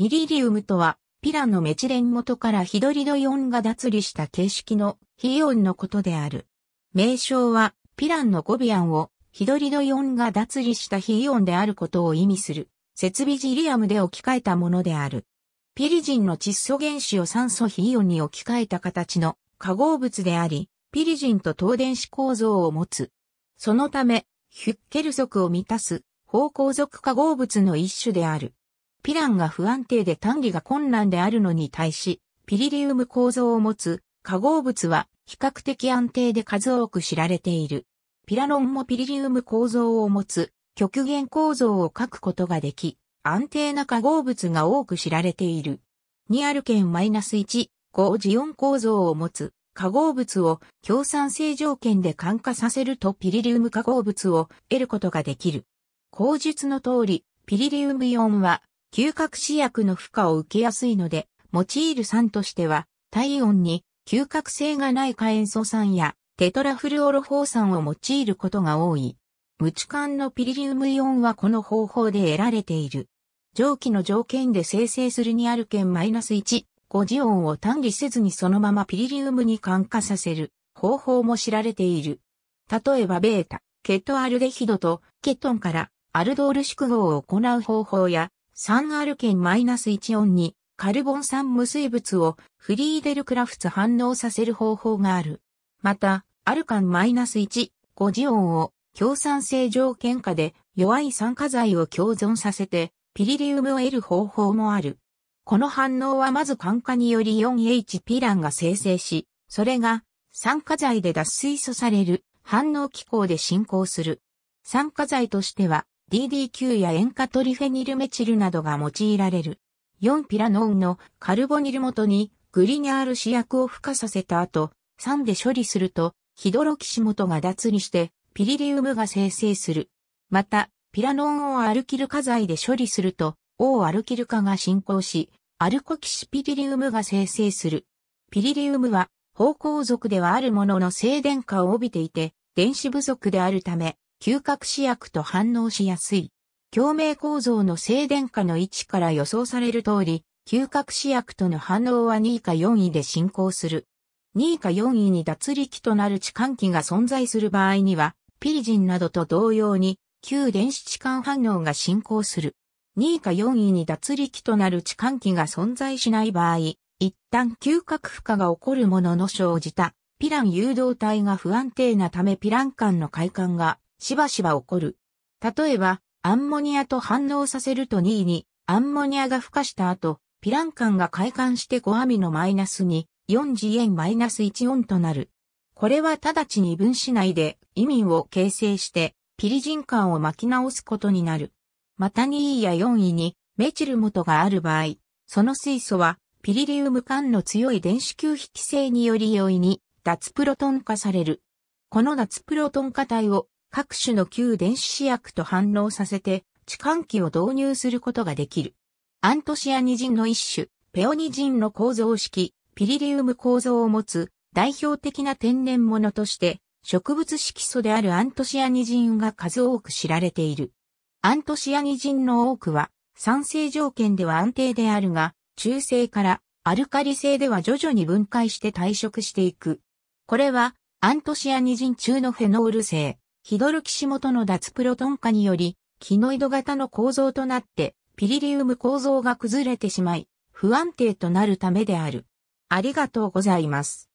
ピリリウムとは、ピラのメチレン元からヒドリドイオンが脱離した形式のヒイオンのことである。名称は、ピランのゴビアンをヒドリドイオンが脱離したヒイオンであることを意味する、設備ジリアムで置き換えたものである。ピリジンの窒素原子を酸素ヒイオンに置き換えた形の化合物であり、ピリジンと等電子構造を持つ。そのため、ヒュッケル族を満たす、方向属化合物の一種である。ピランが不安定で単理が困難であるのに対し、ピリリウム構造を持つ化合物は比較的安定で数多く知られている。ピラノンもピリリウム構造を持つ極限構造を書くことができ、安定な化合物が多く知られている。2アルケン -1、合ジオン構造を持つ化合物を共産性条件で感化させるとピリリウム化合物を得ることができる。口述の通り、ピリリウムイオンは嗅覚試薬の負荷を受けやすいので、用いる酸としては、体温に嗅覚性がない火塩素酸やテトラフルオロホー酸を用いることが多い。無痴管のピリリウムイオンはこの方法で得られている。蒸気の条件で生成するにあるス -1、5ジオンを単理せずにそのままピリリウムに感化させる方法も知られている。例えばベータ、ケトアルデヒドとケトンからアルドール縮合を行う方法や酸アルケン -1 オンにカルボン酸無水物をフリーデルクラフツ反応させる方法がある。また、アルカンマイナス -1、5ジオンを強酸性条件下で弱い酸化剤を共存させてピリリウムを得る方法もある。この反応はまず酸化により 4H ピランが生成し、それが酸化剤で脱水素される反応機構で進行する。酸化剤としては DDQ や塩化トリフェニルメチルなどが用いられる。4ピラノンのカルボニル元にグリニャール試薬を孵化させた後、酸で処理すると、ヒドロキシ元が脱離して、ピリリウムが生成する。また、ピラノンをアルキル化剤で処理すると、O アルキル化が進行し、アルコキシピリリウムが生成する。ピリリウムは、方向属ではあるものの静電化を帯びていて、電子不足であるため、嗅覚試薬と反応しやすい。共鳴構造の静電化の位置から予想される通り、嗅覚試薬との反応は2位か4位で進行する。2位か4位に脱力となる痴漢器が存在する場合には、ピリジンなどと同様に、旧電子痴漢反応が進行する。2位か4位に脱力となる痴漢器が存在しない場合、一旦嗅覚負荷が起こるものの生じた、ピラン誘導体が不安定なためピラン間の快感がしばしば起こる。例えば、アンモニアと反応させると2位に、アンモニアが孵化した後、ピランカンが開管して5アミのマイナス2、4次元マイナス1オンとなる。これは直ちに分子内で移民を形成して、ピリジンンを巻き直すことになる。また2位や4位にメチル元がある場合、その水素はピリリウム間の強い電子吸引性により容易に脱プロトン化される。この脱プロトン化体を各種の旧電子試薬と反応させて、置換器を導入することができる。アントシアニジンの一種、ペオニジンの構造式、ピリリウム構造を持つ代表的な天然物として、植物色素であるアントシアニジンが数多く知られている。アントシアニジンの多くは、酸性条件では安定であるが、中性からアルカリ性では徐々に分解して退色していく。これは、アントシアニジン中のフェノール性、ヒドルキシモトの脱プロトン化により、キノイド型の構造となって、ピリリウム構造が崩れてしまい、不安定となるためである。ありがとうございます。